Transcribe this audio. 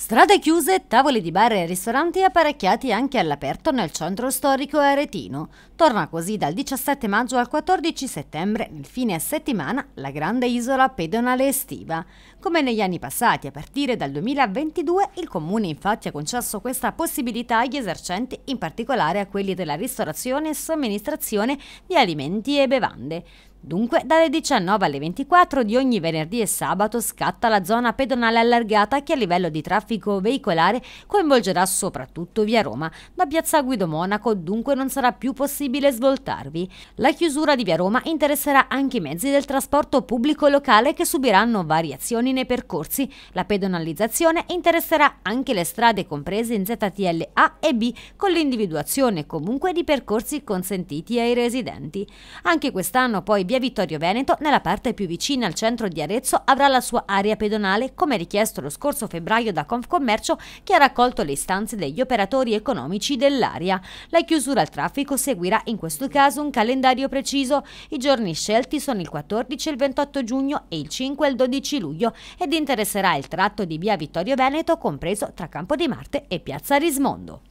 Strade chiuse, tavoli di bar e ristoranti apparecchiati anche all'aperto nel centro storico aretino. Torna così dal 17 maggio al 14 settembre, nel fine settimana, la grande isola pedonale estiva. Come negli anni passati, a partire dal 2022, il comune infatti ha concesso questa possibilità agli esercenti, in particolare a quelli della ristorazione e somministrazione di alimenti e bevande. Dunque, dalle 19 alle 24 di ogni venerdì e sabato scatta la zona pedonale allargata che a livello di traffico veicolare coinvolgerà soprattutto via Roma. Da piazza Guido Monaco dunque non sarà più possibile svoltarvi. La chiusura di via Roma interesserà anche i mezzi del trasporto pubblico locale che subiranno variazioni nei percorsi. La pedonalizzazione interesserà anche le strade comprese in ZTL A e B con l'individuazione comunque di percorsi consentiti ai residenti. Anche quest'anno poi via Vittorio Veneto, nella parte più vicina al centro di Arezzo, avrà la sua area pedonale, come richiesto lo scorso febbraio da Confcommercio, che ha raccolto le istanze degli operatori economici dell'area. La chiusura al traffico seguirà in questo caso un calendario preciso. I giorni scelti sono il 14 e il 28 giugno e il 5 e il 12 luglio ed interesserà il tratto di via Vittorio Veneto compreso tra Campo di Marte e Piazza Rismondo.